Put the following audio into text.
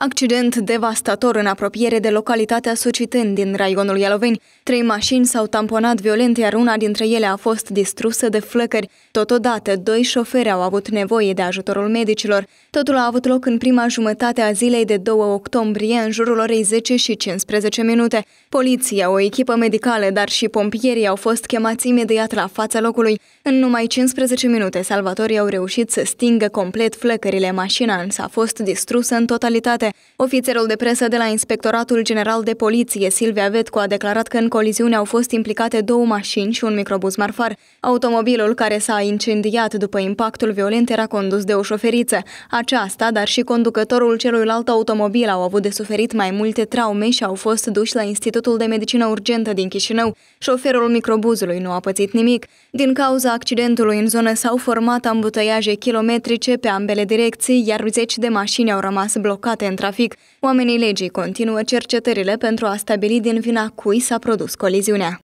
Accident devastator în apropiere de localitatea Sucitân din raionul Ialoveni. Trei mașini s-au tamponat violent, iar una dintre ele a fost distrusă de flăcări. Totodată, doi șoferi au avut nevoie de ajutorul medicilor. Totul a avut loc în prima jumătate a zilei de 2 octombrie, în jurul orei 10 și 15 minute. Poliția, o echipă medicală, dar și pompierii au fost chemați imediat la fața locului. În numai 15 minute, salvatorii au reușit să stingă complet flăcările. Mașina însă a fost distrusă în totalitate minute. Ofițerul de presă de la Inspectoratul General de Poliție, Silvia Vetcu, a declarat că în coliziune au fost implicate două mașini și un microbuz marfar. Automobilul care s-a incendiat după impactul violent era condus de o șoferiță. Aceasta, dar și conducătorul celuilalt automobil au avut de suferit mai multe traume și au fost duși la Institutul de Medicină Urgentă din Chișinău. Șoferul microbuzului nu a pățit nimic. Din cauza accidentului în zonă s-au format ambutăiaje kilometrice pe ambele direcții, iar zeci de mașini au rămas blocate în în trafic. Oamenii legii continuă cercetările pentru a stabili din vina cui s-a produs coliziunea.